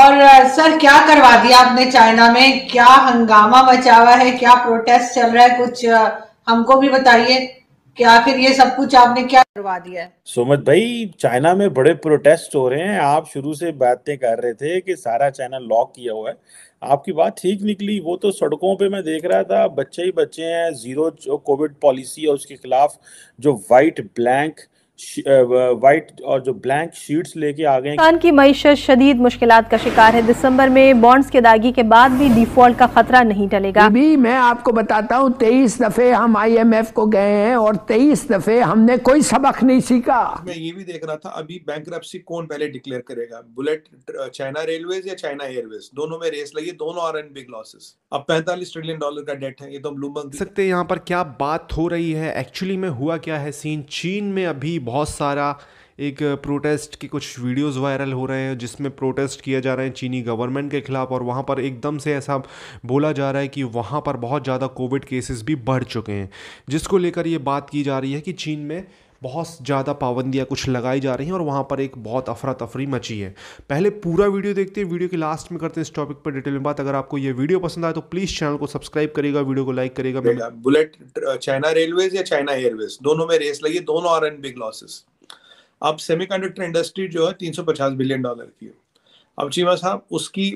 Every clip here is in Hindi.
और सर क्या करवा दिया आपने चाइना में क्या हंगामा मचा हुआ है क्या प्रोटेस्ट चल रहा है कुछ हमको भी बताइए क्या फिर ये सब कुछ आपने क्या करवा दिया सुमित भाई चाइना में बड़े प्रोटेस्ट हो रहे हैं आप शुरू से बातें कर रहे थे कि सारा चाइना लॉक किया हुआ है आपकी बात ठीक निकली वो तो सड़कों पे मैं देख रहा था बच्चे ही बच्चे हैं जीरो कोविड पॉलिसी है उसके खिलाफ जो वाइट ब्लैंक वाइट और जो ब्लैंक शीट्स लेके आ गए किसान की मीशत शदीद मुश्किल का शिकार है दिसंबर में बॉन्ड्स के दागी के बाद भी डिफॉल्ट का खतरा नहीं टलेगा अभी मैं आपको बताता हूँ तेईस दफे हम आईएमएफ को गए हैं और तेईस दफे हमने कोई सबक नहीं सीखा मैं ये भी देख रहा था अभी बैंक कौन पहले डिक्लेयर करेगा बुलेट चाइना रेलवेज या चाइना एयरवेज दोनों में रेस लगी दोनों आर एंड बिग लॉसेस अब पैंतालीस ट्रिलियन डॉलर का डेट है ये तो हम लूम सकते हैं यहाँ पर क्या बात हो रही है एक्चुअली में हुआ क्या है सीन चीन में अभी बहुत सारा एक प्रोटेस्ट के कुछ वीडियोस वायरल हो रहे हैं जिसमें प्रोटेस्ट किया जा रहे हैं चीनी गवर्नमेंट के खिलाफ और वहाँ पर एकदम से ऐसा बोला जा रहा है कि वहाँ पर बहुत ज़्यादा कोविड केसेस भी बढ़ चुके हैं जिसको लेकर ये बात की जा रही है कि चीन में बहुत ज़्यादा पाबंदियाँ कुछ लगाई जा रही हैं और वहाँ पर एक बहुत अफरा तफरी मची है पहले पूरा वीडियो देखते हैं वीडियो के लास्ट में करते हैं इस टॉपिक पर डिटेल में बात अगर आपको ये वीडियो पसंद आए तो प्लीज़ चैनल को सब्सक्राइब करेगा वीडियो को लाइक करेगा बुलेट चाइना रेलवेज या चाइना एयरवेज दोनों में रेस लगी दोनों आर एन बिग लॉसेस अब सेमीकंडक्टर इंडस्ट्री जो है 350 बिलियन डॉलर की है अब चीमा साहब उसकी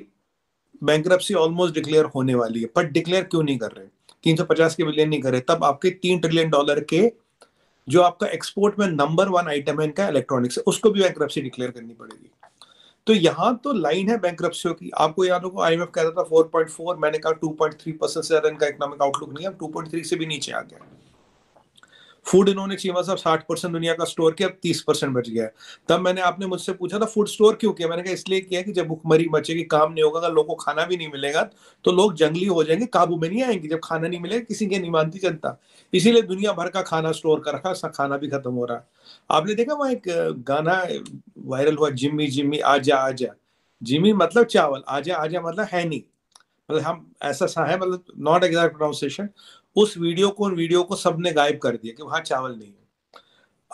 बैंक ऑलमोस्ट डिक्लेयर होने वाली है पर डिक्लेयर क्यों नहीं कर रहे 350 के बिलियन नहीं कर रहे तब आपके तीन ट्रिलियन डॉलर के जो आपका एक्सपोर्ट में नंबर वन आइटम है इनका इलेक्ट्रॉनिक्स उसको भी बैंक डिक्लेयर करनी पड़ेगी तो यहाँ तो लाइन है बैंक की आपको याद होगा आई कह रहा था फोर मैंने कहा 2.3 परसेंट से ज़्यादा इनका इकोनॉमिक आउटलुक नहीं है टू 2.3 से भी नीचे आ गया है फूड इन्होंने चीमा साहब साठ परसेंट दुनिया का स्टोर किया अब तीस परसेंट बच गया तब मैंने आपने मुझसे पूछा था फूड स्टोर क्यों किया मैंने कहा इसलिए किया कि जब भुखमरी बचेगी काम नहीं होगा अगर लोगों को खाना भी नहीं मिलेगा तो लोग जंगली हो जाएंगे काबू में नहीं आएंगे जब खाना नहीं मिलेगा किसी के नहीं मानती जनता इसीलिए दुनिया भर का खाना स्टोर कर रखा खाना भी खत्म हो रहा आपने देखा वहाँ एक गाना वायरल हुआ जिम्मी जिम्मी आजा आजा जिमी मतलब चावल आजा आजा मतलब है नहीं मतलब हम ऐसा सा है मतलब नॉट एग्जैक्ट प्रोनाउंसिएशन उस वीडियो को उन वीडियो को सबने गायब कर दिया कि वहां चावल नहीं है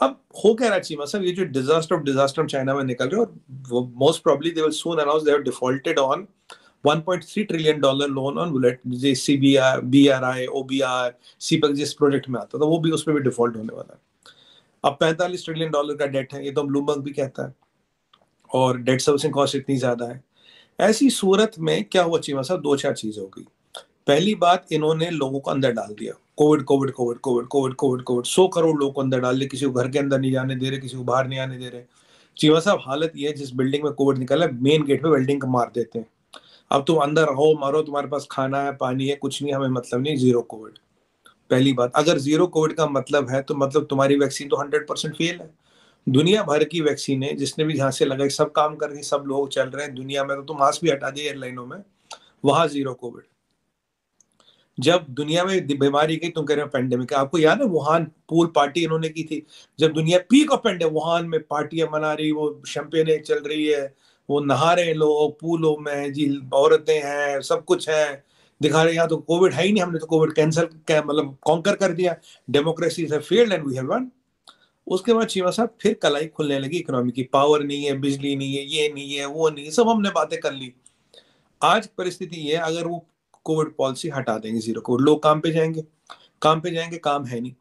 अब हो क्या रहा चाहिए मतलब ये जो डिजास्टर ऑफ डिजास्टर चाइना में निकल रहे और most probably they will soon announce they have defaulted on 1.3 trillion dollar loan on bullet J C B R B R I O B R CPEC जिस प्रोजेक्ट में आता था वो भी उसमें भी डिफॉल्ट होने वाला है अब पैंतालीस ट्रिलियन डॉलर का डेट है ये तो ब्लूमबर्ग भी कहता है और डेट सर्विसिंग कॉस्ट इतनी ज्यादा है ऐसी सूरत में क्या हुआ चीमा साहब दो चार चीजें हो गई पहली बात इन्होंने लोगों को अंदर डाल दिया covid covid covid covid covid covid covid सौ करोड़ लोगों को अंदर डाल दिया किसी को घर के अंदर नहीं जाने दे रहे किसी को बाहर नहीं आने दे रहे चीवा साहब हालत ये है जिस बिल्डिंग में कोविड निकला मेन गेट पे वेल्डिंग मार देते हैं अब तुम अंदर रहो मरो तुम्हारे पास खाना है पानी है कुछ नहीं हमें मतलब नहीं जीरो कोविड पहली बात अगर जीरो कोविड का मतलब है तो मतलब तुम्हारी वैक्सीन तो हंड्रेड परसेंट फेल है दुनिया भर की वैक्सीन है जिसने भी जहाँ से लगाई सब काम कर रही सब लोग चल रहे हैं दुनिया में तो तुम मास्क भी हटा दिए एयरलाइनों में वहां जीरो कोविड जब दुनिया में बीमारी गई तुम कह रहे हो पेंडेमिक आपको याद है वुहान पूल पार्टी इन्होंने की थी जब दुनिया पीक ऑफ पेंडे वुहान में पार्टियां मना रही वो शैंपेने चल रही है वो नहा रहे लोग पूलों में जी औरतें हैं सब कुछ है दिखा रहे यहाँ तो कोविड है ही नहीं हमने तो कोविड कैंसिल मतलब कॉन्कर कर दिया डेमोक्रेसी से failed and we have one उसके बाद शिवा साहब फिर कलाई खुलने लगी इकोनॉमी की पावर नहीं है बिजली नहीं है ये नहीं है वो नहीं है सब हमने बातें कर ली आज परिस्थिति ये अगर वो कोविड पॉलिसी हटा देंगे जीरो कोविड लोग काम पे जाएंगे काम पे जाएंगे काम है नहीं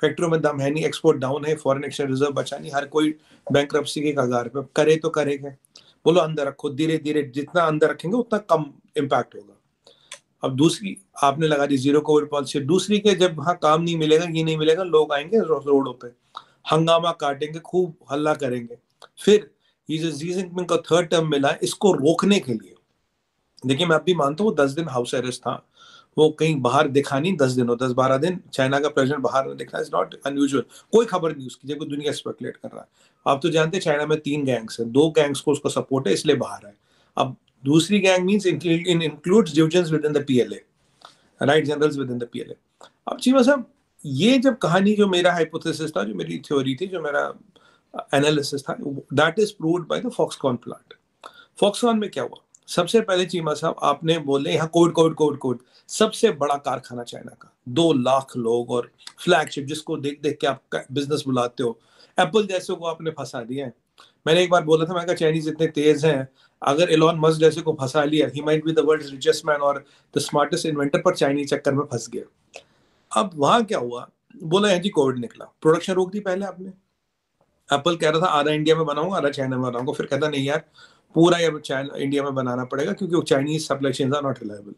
फैक्ट्रियों में दम है नहीं एक्सपोर्ट डाउन है फॉरेन एक्सचेंज रिजर्व बचा नहीं हर कोई बैंक के कगार पे करे तो करेगा बोलो अंदर रखो धीरे धीरे जितना अंदर रखेंगे उतना कम इम्पैक्ट होगा अब दूसरी आपने लगा दी जीरो कोविड पॉलिसी दूसरी के जब वहाँ काम नहीं मिलेगा ये नहीं मिलेगा लोग आएंगे रोडों पे हंगामा काटेंगे खूब हल्ला करेंगे फिर ये जो जी जिनपिंग का थर्ड टर्म मिला इसको रोकने के लिए देखिए मैं अब भी मानता हूँ दस दिन हाउस अरेस्ट था वो कहीं बाहर दिखा नहीं दस दिन हो दस बारह दिन चाइना का प्रेसिडेंट बाहर में दिखा इज नॉट अनयूजल कोई खबर नहीं उसकी जब दुनिया स्पेकुलेट कर रहा है आप तो जानते हैं चाइना में तीन गैंग्स हैं दो गैंग्स को उसका सपोर्ट है इसलिए बाहर है अब दूसरी gang means includes division within the P L A right general within the P L A अब चीमा साहब ये जब कहानी जो मेरा हाइपोथेसिस था जो मेरी थ्योरी थी जो मेरा एनालिसिस uh, था that is proved by the Foxconn plant Foxconn में क्या हुआ सबसे पहले चीमा साहब आपने बोले यहाँ कोविड कोविड कोविड कोविड सबसे बड़ा कारखाना चाइना का दो लाख लोग और फ्लैगशिप जिसको देख देख के आप बिजनेस बुलाते हो एप्पल जैसे को आपने फंसा दिया है मैंने एक बार बोला था मैं कहा चाइनीज इतने तेज हैं अगर एलॉन मस्क जैसे को फंसा लिया he might be the world richest man और द स्मार्टेस्ट इन्वेंटर पर चाइनीज चक्कर में फंस गया अब वहां क्या हुआ बोला है हाँ जी कोविड निकला प्रोडक्शन रोक दी पहले आपने एप्पल कह रहा था आधा इंडिया में बनाऊंगा आधा चाइना में बनाऊंगा फिर कहता नहीं यार पूरा ये इंडिया में बनाना पड़ेगा क्योंकि Chinese supply chain are not reliable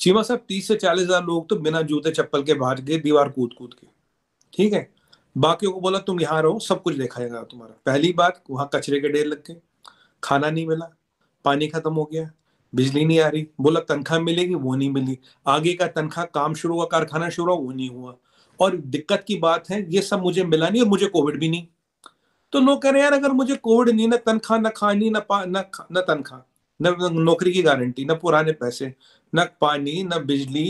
Cheema साहब तीस से चालीस हजार लोग तो बिना जूते चप्पल के बाहर गए दीवार कूद कूद के ठीक है बाकियों को बोला तुम यहाँ रहो सब कुछ देखा जाएगा तुम्हारा पहली बात वहाँ कचरे के ढेर लग गए खाना नहीं मिला पानी खत्म हो गया बिजली नहीं आ रही बोला तनख्वाह मिलेगी वो नहीं मिली आगे का तनख्वाह काम शुरू हुआ कारखाना शुरू हुआ वो नहीं हुआ और दिक्कत की बात है ये सब मुझे मिला नहीं और मुझे कोविड भी नहीं तो लोग कह रहे यार अगर मुझे कोविड नहीं ना तनख्वाह ना खानी ना पा ना ना तनख्वाह ना नौकरी की गारंटी न पुराने पैसे ना पानी न बिजली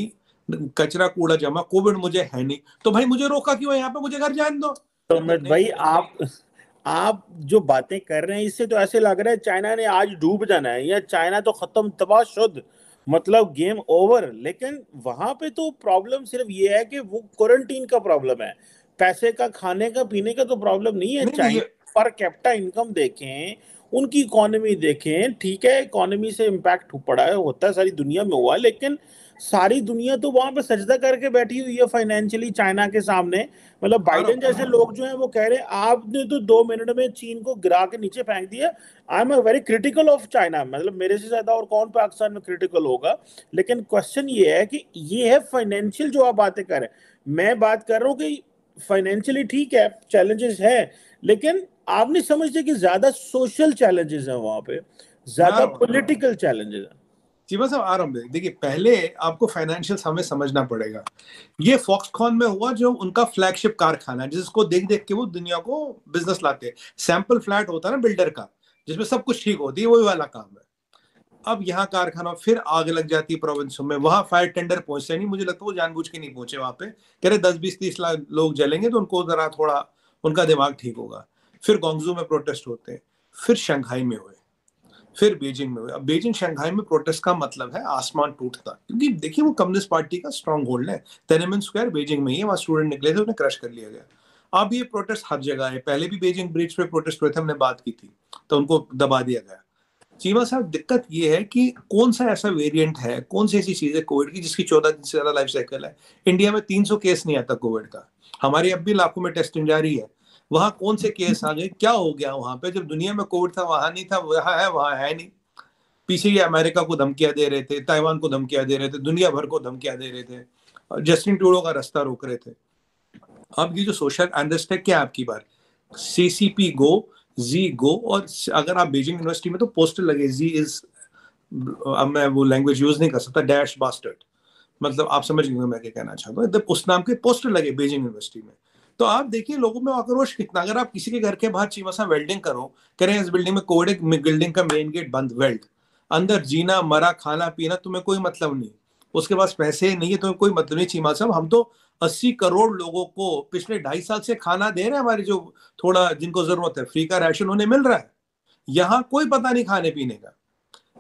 कचरा कूड़ा जमा कोविड मुझे है नहीं तो भाई मुझे रोका क्यों यहाँ पे मुझे घर जान दो तो भाई आप आप जो बातें कर रहे हैं इससे तो ऐसे लग रहा है चाइना ने आज डूब जाना है या चाइना तो खत्म तबाह शुद्ध मतलब गेम ओवर लेकिन वहां पे तो प्रॉब्लम सिर्फ ये है कि वो क्वारंटीन का प्रॉब्लम है पैसे का खाने का पीने का तो प्रॉब्लम नहीं है चाहे पर कैपिटा इनकम देखें उनकी इकोनॉमी देखें ठीक है इकोनॉमी से इम्पैक्ट पड़ा है होता है सारी दुनिया में हुआ लेकिन सारी दुनिया तो वहां पे सजदा करके बैठी हुई है फाइनेंशियली चाइना के सामने मतलब बाइडेन हाँ, हाँ। जैसे लोग जो हैं वो कह रहे हैं आपने तो दो मिनट में चीन को गिरा के नीचे फेंक दिया I am very critical of China मतलब मेरे से ज्यादा और कौन पाकिस्तान में क्रिटिकल होगा लेकिन क्वेश्चन ये है कि ये है फाइनेंशियल जो आप बातें करें मैं बात कर रहा हूँ कि फाइनेंशियली ठीक है चैलेंजेस है लेकिन आप नहीं समझते कि ज्यादा सोशल चैलेंजेस हैं वहां पे ज्यादा पॉलिटिकल हाँ, चैलेंजेस हाँ। हैं चीमा साहब देखिए पहले आपको फाइनेंशियल हमें समझना पड़ेगा ये फॉक्सकॉन में हुआ जो उनका फ्लैगशिप कारखाना है जिसको देख देख के वो दुनिया को बिजनेस लाते हैं सैंपल फ्लैट होता है ना बिल्डर का जिसमें सब कुछ ठीक होती है वही वाला काम है अब यहाँ कारखाना फिर आग लग जाती है प्रोविंसों में वहां फायर टेंडर पहुंचते नहीं मुझे लगता है वो जानबूझ के नहीं पहुंचे वहां पे कह रहे दस बीस तीस लाख लोग जलेंगे तो उनको जरा थोड़ा उनका दिमाग ठीक होगा फिर गोंगजू में प्रोटेस्ट होते हैं फिर शंघाई में हुए फिर बीजिंग में हुए अब बीजिंग शंघाई में प्रोटेस्ट का मतलब है आसमान टूटता क्योंकि देखिए वो कम्युनिस्ट पार्टी का स्ट्रॉन्ग होल्ड है तेनेमन स्क्वायर बीजिंग में ही है वहां स्टूडेंट निकले थे उन्हें क्रश कर लिया गया अब ये प्रोटेस्ट हर जगह है पहले भी बीजिंग ब्रिज पे प्रोटेस्ट हुए थे हमने बात की थी तो उनको दबा दिया गया चीमा हाँ साहब दिक्कत ये है कि कौन सा ऐसा वेरिएंट है कौन सी ऐसी चीज है कोविड की जिसकी चौदह दिन से ज्यादा लाइफ साइकिल है इंडिया में तीन सौ केस नहीं आता कोविड का हमारे अब भी लाखों में टेस्टिंग जारी है वहां कौन से केस आ गए क्या हो गया वहां पे जब दुनिया में कोविड था वहां नहीं था वहां है वहां है नहीं पीछे ये अमेरिका को धमकियां दे रहे थे ताइवान को धमकियां दे रहे थे दुनिया भर को धमकियां दे रहे थे जस्टिन टूडो का रास्ता रोक रहे थे अब ये जो सोशल अनरेस्ट है क्या आपकी बार सीसीपी गो जी गो और अगर आप बीजिंग यूनिवर्सिटी में तो पोस्टर लगे जी इज अब मैं वो लैंग्वेज यूज नहीं कर सकता डैश बास्टर्ड मतलब आप समझ गए मैं क्या कहना चाहता हूँ मतलब उस नाम के पोस्टर लगे बीजिंग यूनिवर्सिटी में तो आप देखिए लोगों में आक्रोश कितना अगर आप किसी के घर के बाहर चीमासा वेल्डिंग करो कह रहे हैं इस बिल्डिंग में कोविड बिल्डिंग का मेन गेट बंद वेल्ड अंदर जीना मरा खाना पीना तुम्हें कोई मतलब नहीं उसके पास पैसे नहीं है तो कोई मतलब नहीं चीमा साहब हम तो अस्सी करोड़ लोगों को पिछले ढाई साल से खाना दे रहे हैं हमारे जो थोड़ा जिनको जरूरत है फ्री का राशन उन्हें मिल रहा है यहाँ कोई पता नहीं खाने पीने का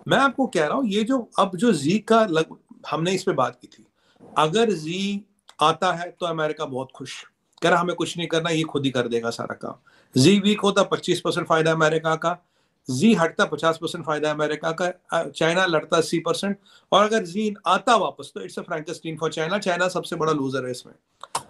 मैं आपको कह रहा हूँ ये जो अब जो जी का लग हमने इस पर बात की थी अगर जी आता है तो अमेरिका बहुत खुश कह रहा हमें कुछ नहीं करना ये खुद ही कर देगा सारा काम जी वीक होता पच्चीस परसेंट फायदा अमेरिका का जी हटता पचास परसेंट फायदा अमेरिका का चाइना लड़ता अस्सी परसेंट और अगर जी आता वापस तो it's a Frankenstein for China China सबसे बड़ा लूजर है इसमें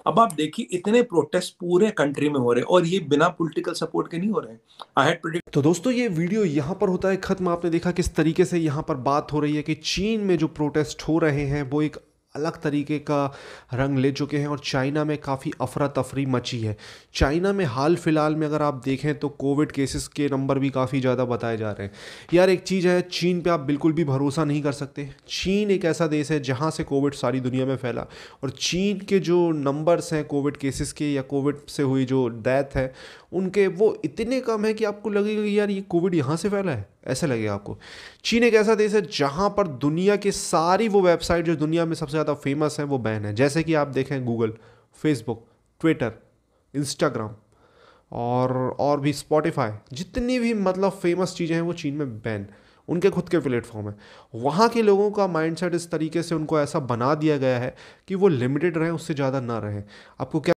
अब आप देखिए इतने प्रोटेस्ट पूरे कंट्री में हो रहे हैं और ये बिना पॉलिटिकल सपोर्ट के नहीं हो रहे हैं आई हैड प्रिडिक्ट तो दोस्तों ये वीडियो यहाँ पर होता है खत्म आपने देखा किस तरीके से यहाँ पर बात हो रही है कि चीन में जो प्रोटेस्ट हो रहे हैं वो एक अलग तरीके का रंग ले चुके हैं और चाइना में काफ़ी अफरा तफरी मची है चाइना में हाल फिलहाल में अगर आप देखें तो कोविड केसेस के नंबर भी काफ़ी ज़्यादा बताए जा रहे हैं यार एक चीज़ है चीन पे आप बिल्कुल भी भरोसा नहीं कर सकते चीन एक ऐसा देश है जहाँ से कोविड सारी दुनिया में फैला और चीन के जो नंबर्स हैं कोविड केसेस के या कोविड से हुई जो डेथ है उनके वो इतने कम है कि आपको लगेगा कि यार ये कोविड यहाँ से फैला है ऐसा लगेगा आपको चीन एक ऐसा देश है जहाँ पर दुनिया की सारी वो वेबसाइट जो दुनिया में सबसे ज़्यादा फेमस हैं वो बैन है जैसे कि आप देखें गूगल फेसबुक ट्विटर इंस्टाग्राम और और भी स्पॉटिफाई जितनी भी मतलब फेमस चीज़ें हैं वो चीन में बैन उनके खुद के प्लेटफॉर्म हैं वहाँ के लोगों का माइंडसेट इस तरीके से उनको ऐसा बना दिया गया है कि वो लिमिटेड रहें उससे ज़्यादा ना रहें आपको क्या